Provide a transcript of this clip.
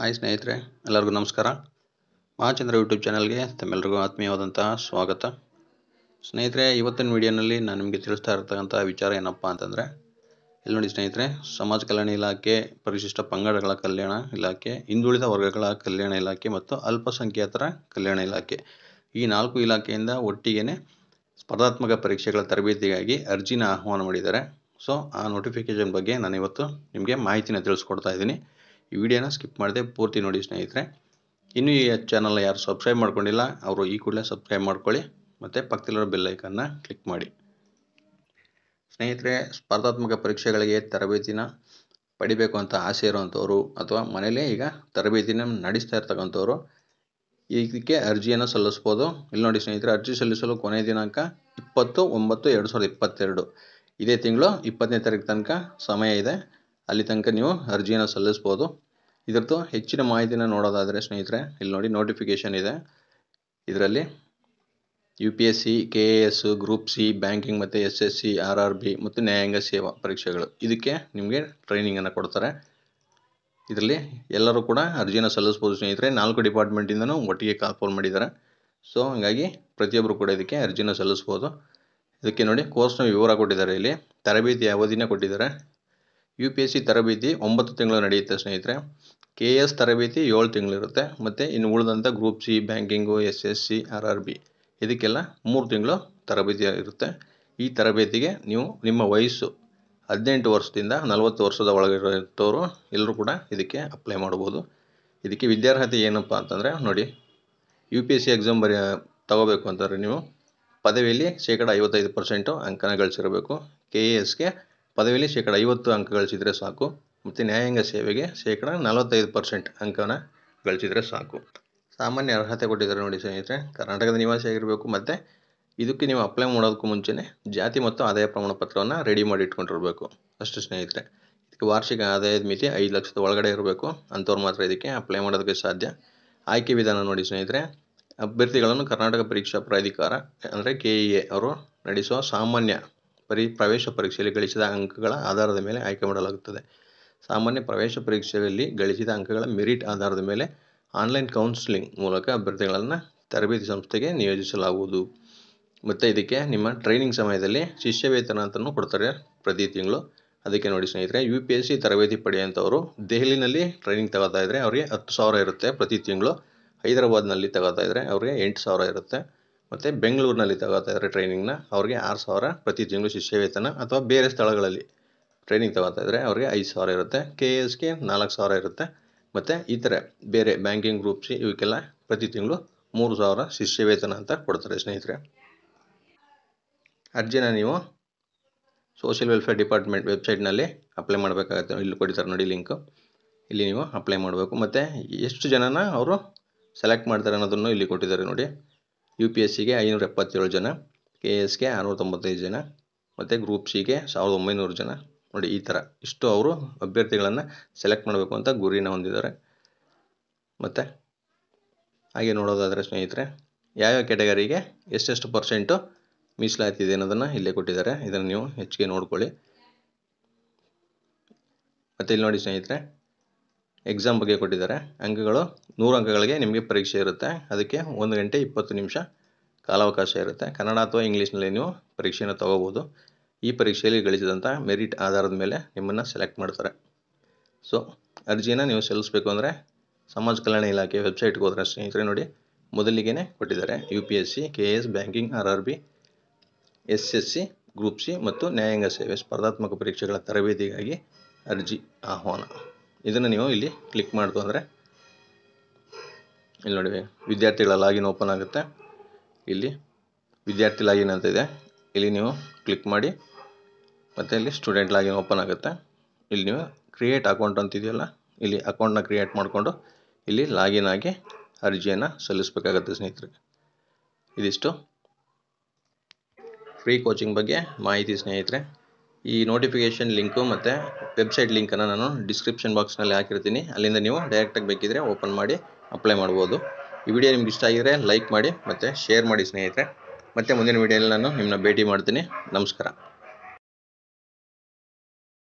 hi ಸ್ನೇಹಿತರೆ ಎಲ್ಲರಿಗೂ ನಮಸ್ಕಾರ ಮಹಾಚಂದ್ರ ಯೂಟ್ಯೂಬ್ ಚಾನಲ್ಗೆ ತಮ್ಮೆಲ್ಲರಿಗೂ ಆತ್ಮೀಯವಾದಂತಹ ಸ್ವಾಗತ ಸ್ನೇಹಿತರೆ ಇವತ್ತಿನ ವಿಡಿಯೋನಲ್ಲಿ ನಾನು ನಿಮಗೆ ತಿಳಿಸ್ತಾ ಇರ್ತಕ್ಕಂಥ ವಿಚಾರ ಏನಪ್ಪ ಅಂತಂದರೆ ಇಲ್ಲಿ ನೋಡಿ ಸ್ನೇಹಿತರೆ ಸಮಾಜ ಕಲ್ಯಾಣ ಇಲಾಖೆ ಪರಿಶಿಷ್ಟ ಪಂಗಡಗಳ ಕಲ್ಯಾಣ ಇಲಾಖೆ ಹಿಂದುಳಿದ ವರ್ಗಗಳ ಕಲ್ಯಾಣ ಇಲಾಖೆ ಮತ್ತು ಅಲ್ಪಸಂಖ್ಯಾತರ ಕಲ್ಯಾಣ ಇಲಾಖೆ ಈ ನಾಲ್ಕು ಇಲಾಖೆಯಿಂದ ಒಟ್ಟಿಗೆ ಸ್ಪರ್ಧಾತ್ಮಕ ಪರೀಕ್ಷೆಗಳ ತರಬೇತಿಗಾಗಿ ಅರ್ಜಿನ ಆಹ್ವಾನ ಮಾಡಿದ್ದಾರೆ ಸೊ ಆ ನೋಟಿಫಿಕೇಷನ್ ಬಗ್ಗೆ ನಾನು ಇವತ್ತು ನಿಮಗೆ ಮಾಹಿತಿನ ತಿಳಿಸ್ಕೊಡ್ತಾ ಇದ್ದೀನಿ ಈ ವಿಡಿಯೋನ ಸ್ಕಿಪ್ ಮಾಡಿದೆ ಪೂರ್ತಿ ನೋಡಿ ಸ್ನೇಹಿತರೆ ಇನ್ನೂ ಈ ಚಾನಲ್ನ ಯಾರು ಸಬ್ಸ್ಕ್ರೈಬ್ ಮಾಡ್ಕೊಂಡಿಲ್ಲ ಅವರು ಈ ಕೂಡಲೇ ಸಬ್ಸ್ಕ್ರೈಬ್ ಮಾಡ್ಕೊಳ್ಳಿ ಮತ್ತು ಪಕ್ಕದಲ್ಲಿರೋ ಬೆಲ್ಲೈಕನ್ನ ಕ್ಲಿಕ್ ಮಾಡಿ ಸ್ನೇಹಿತರೆ ಸ್ಪರ್ಧಾತ್ಮಕ ಪರೀಕ್ಷೆಗಳಿಗೆ ತರಬೇತಿನ ಪಡಿಬೇಕು ಅಂತ ಆಸೆ ಇರುವಂಥವ್ರು ಅಥವಾ ಮನೇಲೇ ಈಗ ತರಬೇತಿನ ನಡೆಸ್ತಾ ಇರ್ತಕ್ಕಂಥವ್ರು ಇದಕ್ಕೆ ಅರ್ಜಿಯನ್ನು ಸಲ್ಲಿಸ್ಬೋದು ಇಲ್ಲಿ ನೋಡಿ ಸ್ನೇಹಿತರೆ ಅರ್ಜಿ ಸಲ್ಲಿಸಲು ಕೊನೆಯ ದಿನಾಂಕ ಇಪ್ಪತ್ತು ಒಂಬತ್ತು ಎರಡು ಸಾವಿರದ ಇಪ್ಪತ್ತೆರಡು ಇದೇ ತಿಂಗಳು ಇಪ್ಪತ್ತನೇ ತಾರೀಕು ತನಕ ಸಮಯ ಇದೆ ಅಲ್ಲಿ ತನಕ ನೀವು ಅರ್ಜಿಯನ್ನು ಸಲ್ಲಿಸ್ಬೋದು ಇದರದ್ದು ಹೆಚ್ಚಿನ ಮಾಹಿತಿನ ನೋಡೋದಾದರೆ ಸ್ನೇಹಿತರೆ ಇಲ್ಲಿ ನೋಡಿ ನೋಟಿಫಿಕೇಷನ್ ಇದೆ ಇದರಲ್ಲಿ U P S C K A S group C banking ಮತ್ತು S S C R R B ಮತ್ತು ನ್ಯಾಯಾಂಗ ಸೇವಾ ಪರೀಕ್ಷೆಗಳು ಇದಕ್ಕೆ ನಿಮಗೆ ಟ್ರೈನಿಂಗನ್ನು ಕೊಡ್ತಾರೆ ಇದರಲ್ಲಿ ಎಲ್ಲರೂ ಕೂಡ ಅರ್ಜಿನ ಸಲ್ಲಿಸ್ಬೋದು ಸ್ನೇಹಿತರೆ ನಾಲ್ಕು ಡಿಪಾರ್ಟ್ಮೆಂಟಿಂದನೂ ಒಟ್ಟಿಗೆ ಕಾಲ್ ಫೋನ್ ಮಾಡಿದ್ದಾರೆ ಸೊ ಹಾಗಾಗಿ ಪ್ರತಿಯೊಬ್ಬರು ಕೂಡ ಇದಕ್ಕೆ ಅರ್ಜಿನ ಸಲ್ಲಿಸ್ಬೋದು ಇದಕ್ಕೆ ನೋಡಿ ಕೋರ್ಸ್ನ ವಿವರ ಕೊಟ್ಟಿದ್ದಾರೆ ಇಲ್ಲಿ ತರಬೇತಿ ಅವಧಿನ ಕೊಟ್ಟಿದ್ದಾರೆ ಯು ಪಿ ಎಸ್ ಸಿ ತರಬೇತಿ ಒಂಬತ್ತು ತಿಂಗಳು ನಡೆಯುತ್ತೆ ಸ್ನೇಹಿತರೆ ಕೆ ಎ ಎಸ್ ತರಬೇತಿ ಏಳು ತಿಂಗಳಿರುತ್ತೆ ಮತ್ತು ಇನ್ನು ಉಳಿದಂಥ group C banking S S C R R B ಇದಕ್ಕೆಲ್ಲ ಮೂರು ತಿಂಗಳು ತರಬೇತಿ ಇರುತ್ತೆ ಈ ತರಬೇತಿಗೆ ನೀವು ನಿಮ್ಮ ವಯಸ್ಸು ಹದಿನೆಂಟು ವರ್ಷದಿಂದ ನಲವತ್ತು ವರ್ಷದ ಒಳಗಿರೋಂಥವ್ರು ಎಲ್ಲರೂ ಕೂಡ ಇದಕ್ಕೆ ಅಪ್ಲೈ ಮಾಡ್ಬೋದು ಇದಕ್ಕೆ ವಿದ್ಯಾರ್ಹತೆ ಏನಪ್ಪ ಅಂತಂದರೆ ನೋಡಿ U P S C exam ಬರೀ ತಗೋಬೇಕು ಅಂತಂದರೆ ನೀವು ಪದವಿಯಲ್ಲಿ ಶೇಕಡ ಐವತ್ತೈದು ಪರ್ಸೆಂಟು ಅಂಕನ ಗಳಿಸಿರಬೇಕು ಕೆ ಎ ಎಸ್ಗೆ ಪದವಿಯಲ್ಲಿ ಶೇಕಡ ಐವತ್ತು ಅಂಕ ಗಳಿಸಿದರೆ ಸಾಕು ಮತ್ತು ನ್ಯಾಯಾಂಗ ಸೇವೆಗೆ ಶೇಕಡ ನಲವತ್ತೈದು ಪರ್ಸೆಂಟ್ ಅಂಕನ ಗಳಿಸಿದರೆ ಸಾಕು ಸಾಮಾನ್ಯ ಅರ್ಹತೆ ಕೊಟ್ಟಿದ್ದಾರೆ ನೋಡಿ ಸ್ನೇಹಿತರೆ ಕರ್ನಾಟಕದ ನಿವಾಸಿಯಾಗಿರಬೇಕು ಮತ್ತು ಇದಕ್ಕೆ ನೀವು ಅಪ್ಲೈ ಮಾಡೋದಕ್ಕೂ ಮುಂಚೆನೇ ಜಾತಿ ಮತ್ತು ಆದಾಯ ಪ್ರಮಾಣ ಪತ್ರವನ್ನು ರೆಡಿ ಮಾಡಿ ಇಟ್ಕೊಂಡಿರಬೇಕು ಅಷ್ಟು ಸ್ನೇಹಿತರೆ ಇದಕ್ಕೆ ವಾರ್ಷಿಕ ಆದಾಯದ ಮಿತಿ ಐದು ಲಕ್ಷದ ಒಳಗಡೆ ಇರಬೇಕು ಅಂಥವ್ರು ಮಾತ್ರ ಇದಕ್ಕೆ ಅಪ್ಲೈ ಮಾಡೋದಕ್ಕೆ ಸಾಧ್ಯ ಆಯ್ಕೆ ವಿಧಾನ ನೋಡಿ ಸ್ನೇಹಿತರೆ ಅಭ್ಯರ್ಥಿಗಳನ್ನು ಕರ್ನಾಟಕ ಪರೀಕ್ಷಾ ಪ್ರಾಧಿಕಾರ ಅಂದರೆ ಕೆ ಇ e ಎ ಅವರು ನಡೆಸುವ ಸಾಮಾನ್ಯ ಪರಿ ಪ್ರವೇಶ ಪರೀಕ್ಷೆಯಲ್ಲಿ ಗಳಿಸಿದ ಅಂಕಗಳ ಆಧಾರದ ಮೇಲೆ ಆಯ್ಕೆ ಮಾಡಲಾಗುತ್ತದೆ ಸಾಮಾನ್ಯ ಪ್ರವೇಶ ಪರೀಕ್ಷೆಯಲ್ಲಿ ಗಳಿಸಿದ ಅಂಕಗಳ ಮೆರಿಟ್ ಆಧಾರದ ಮೇಲೆ ಆನ್ಲೈನ್ ಕೌನ್ಸಿಲಿಂಗ್ ಮೂಲಕ ಅಭ್ಯರ್ಥಿಗಳನ್ನು ತರಬೇತಿ ಸಂಸ್ಥೆಗೆ ನಿಯೋಜಿಸಲಾಗುವುದು ಮತ್ತು ಇದಕ್ಕೆ ನಿಮ್ಮ ಟ್ರೈನಿಂಗ್ ಸಮಯದಲ್ಲಿ ಶಿಷ್ಯವೇತನ ಅಂತಲೂ ಕೊಡ್ತಾರೆ ಪ್ರತಿ ತಿಂಗಳು ಅದಕ್ಕೆ ನೋಡಿ ಸ್ನೇಹಿತರೆ ಯು ಪಿ ಎಸ್ ಸಿ ತರಬೇತಿ ಪಡೆಯುವಂಥವರು ದೆಹಲಿನಲ್ಲಿ ಟ್ರೈನಿಂಗ್ ತಗೋತಾ ಇದ್ದರೆ ಅವರಿಗೆ ಹತ್ತು ಸಾವಿರ ಇರುತ್ತೆ ಪ್ರತಿ ತಿಂಗಳು ಹೈದರಾಬಾದ್ನಲ್ಲಿ ತಗೋತಾ ಇದ್ದರೆ ಅವರಿಗೆ ಎಂಟು ಸಾವಿರ ಇರುತ್ತೆ ಮತ್ತು ಬೆಂಗಳೂರಿನಲ್ಲಿ ತಗೋತಾ ಇದ್ದರೆ ಟ್ರೈನಿಂಗ್ನ ಅವ್ರಿಗೆ ಆರು ಸಾವಿರ ಪ್ರತಿ ತಿಂಗಳು ಶಿಷ್ಯವೇತನ ಅಥವಾ ಬೇರೆ ಸ್ಥಳಗಳಲ್ಲಿ ಟ್ರೈನಿಂಗ್ ತಗೋತಾ ಇದ್ದರೆ ಅವ್ರಿಗೆ ಐದು ಸಾವಿರ ಇರುತ್ತೆ ಕೆ ಎ ಎಸ್ಗೆ ನಾಲ್ಕು ಸಾವಿರ ಇರುತ್ತೆ ಮತ್ತು ಇತರೆ ಬೇರೆ ಬ್ಯಾಂಕಿಂಗ್ ಗ್ರೂಪ್ಸ್ ಇವಕ್ಕೆಲ್ಲ ಪ್ರತಿ ತಿಂಗಳು ಮೂರು ಸಾವಿರ ಶಿಷ್ಯವೇತನ ಅಂತ ಕೊಡ್ತಾರೆ ಸ್ನೇಹಿತರೆ ಅರ್ಜಿನ ನೀವು ಸೋಷಿಯಲ್ ವೆಲ್ಫೇರ್ ಡಿಪಾರ್ಟ್ಮೆಂಟ್ ವೆಬ್ಸೈಟ್ನಲ್ಲಿ ಅಪ್ಲೈ ಮಾಡಬೇಕಾಗತ್ತೆ ಇಲ್ಲಿ ಕೊಡ್ತಾರೆ ನೋಡಿ ಲಿಂಕು ಇಲ್ಲಿ ನೀವು ಅಪ್ಲೈ ಮಾಡಬೇಕು ಮತ್ತು ಎಷ್ಟು ಜನನ ಅವರು ಸೆಲೆಕ್ಟ್ ಮಾಡ್ತಾರೆ ಅನ್ನೋದನ್ನು ಇಲ್ಲಿ ಕೊಟ್ಟಿದ್ದಾರೆ ನೋಡಿ ಯು ಪಿ ಎಸ್ ಸಿಗೆ ಐನೂರ ಎಪ್ಪತ್ತೇಳು ಜನ ಕೆ ಎಸ್ಗೆ ಆರುನೂರ ತೊಂಬತ್ತೈದು ಜನ ಮತ್ತು ಗ್ರೂಪ್ ಸಿಗೆ ಸಾವಿರದ ಒಂಬೈನೂರು ಜನ ನೋಡಿ ಈ ಥರ ಇಷ್ಟು ಅವರು ಅಭ್ಯರ್ಥಿಗಳನ್ನು ಸೆಲೆಕ್ಟ್ ಮಾಡಬೇಕು ಅಂತ ಗುರಿನ ಹೊಂದಿದ್ದಾರೆ ಮತ್ತು ಹಾಗೆ ನೋಡೋದಾದರೆ ಸ್ನೇಹಿತರೆ ಯಾವ್ಯಾವ ಕ್ಯಾಟಗರಿಗೆ ಎಷ್ಟೆಷ್ಟು ಪರ್ಸೆಂಟು ಮೀಸಲಾತಿದೆ ಅನ್ನೋದನ್ನು ಇಲ್ಲೇ ಕೊಟ್ಟಿದ್ದಾರೆ ಇದನ್ನು ನೀವು ಹೆಚ್ಚಿಗೆ ನೋಡ್ಕೊಳ್ಳಿ ಮತ್ತು ಇಲ್ಲಿ ನೋಡಿ ಸ್ನೇಹಿತರೆ ಎಕ್ಸಾಮ್ ಬಗ್ಗೆ ಕೊಟ್ಟಿದ್ದಾರೆ ಅಂಕಗಳು ನೂರು ಅಂಕಗಳಿಗೆ ನಿಮಗೆ ಪರೀಕ್ಷೆ ಇರುತ್ತೆ ಅದಕ್ಕೆ ಒಂದು ಗಂಟೆ ಇಪ್ಪತ್ತು ನಿಮಿಷ ಕಾಲಾವಕಾಶ ಇರುತ್ತೆ ಕನ್ನಡ ಅಥವಾ ಇಂಗ್ಲೀಷ್ನಲ್ಲಿ ನೀವು ಪರೀಕ್ಷೆಯನ್ನು ತಗೋಬೋದು ಈ ಪರೀಕ್ಷೆಯಲ್ಲಿ ಗಳಿಸಿದಂಥ ಮೆರಿಟ್ ಆಧಾರದ ಮೇಲೆ ನಿಮ್ಮನ್ನು ಸೆಲೆಕ್ಟ್ ಮಾಡ್ತಾರೆ ಸೊ ಅರ್ಜಿನ ನೀವು ಸಲ್ಲಿಸಬೇಕು ಅಂದರೆ ಸಮಾಜ ಕಲ್ಯಾಣ ಇಲಾಖೆ ವೆಬ್ಸೈಟ್ಗೆ ಹೋದರೆ ಸ್ನೇಹಿತರೆ ನೋಡಿ ಮೊದಲಿಗೆ ಕೊಟ್ಟಿದ್ದಾರೆ U P S C K S banking R R B S S C group C ಮತ್ತು ನ್ಯಾಯಾಂಗ ಸೇವೆ ಸ್ಪರ್ಧಾತ್ಮಕ ಪರೀಕ್ಷೆಗಳ ತರಬೇತಿಗಾಗಿ ಅರ್ಜಿ ಆಹ್ವಾನ ಇದನ್ನು ನೀವು ಇಲ್ಲಿ ಕ್ಲಿಕ್ ಮಾಡಿತು ಅಂದರೆ ಇಲ್ಲಿ ನೋಡಿ ವಿದ್ಯಾರ್ಥಿಗಳ ಲಾಗಿನ್ ಓಪನ್ ಆಗುತ್ತೆ ಇಲ್ಲಿ ವಿದ್ಯಾರ್ಥಿ ಲಾಗಿನ್ ಅಂತ ಇದೆ ಇಲ್ಲಿ ನೀವು ಕ್ಲಿಕ್ ಮಾಡಿ ಮತ್ತು ಇಲ್ಲಿ ಸ್ಟೂಡೆಂಟ್ ಲಾಗಿನ್ ಓಪನ್ ಆಗುತ್ತೆ ಇಲ್ಲಿ ನೀವು ಕ್ರಿಯೇಟ್ ಅಕೌಂಟ್ ಅಂತಿದೆಯಲ್ಲ ಇಲ್ಲಿ ಅಕೌಂಟನ್ನ ಕ್ರಿಯೇಟ್ ಮಾಡಿಕೊಂಡು ಇಲ್ಲಿ ಲಾಗಿನ್ ಆಗಿ ಅರ್ಜಿಯನ್ನು ಸಲ್ಲಿಸಬೇಕಾಗುತ್ತೆ ಸ್ನೇಹಿತರಿಗೆ ಇದಿಷ್ಟು ಫ್ರೀ ಕೋಚಿಂಗ್ ಬಗ್ಗೆ ಮಾಹಿತಿ ಸ್ನೇಹಿತರೆ ಈ ನೋಟಿಫಿಕೇಷನ್ ಲಿಂಕು ಮತ್ತು ವೆಬ್ಸೈಟ್ ಲಿಂಕನ್ನು ನಾನು ಡಿಸ್ಕ್ರಿಪ್ಷನ್ ಬಾಕ್ಸ್ನಲ್ಲಿ ಹಾಕಿರ್ತೀನಿ ಅಲ್ಲಿಂದ ನೀವು ಡೈರೆಕ್ಟಾಗಿ ಬೇಕಿದ್ರೆ ಓಪನ್ ಮಾಡಿ ಅಪ್ಲೈ ಮಾಡ್ಬೋದು ಈ ವಿಡಿಯೋ ನಿಮ್ಗೆ ಇಷ್ಟ ಆಗಿದ್ರೆ ಲೈಕ್ ಮಾಡಿ ಮತ್ತು ಶೇರ್ ಮಾಡಿ ಸ್ನೇಹಿತರೆ ಮತ್ತೆ ಮುಂದಿನ ವಿಡಿಯೋಲಿ ನಾನು ನಿಮ್ಮನ್ನ ಭೇಟಿ ಮಾಡ್ತೀನಿ ನಮಸ್ಕಾರ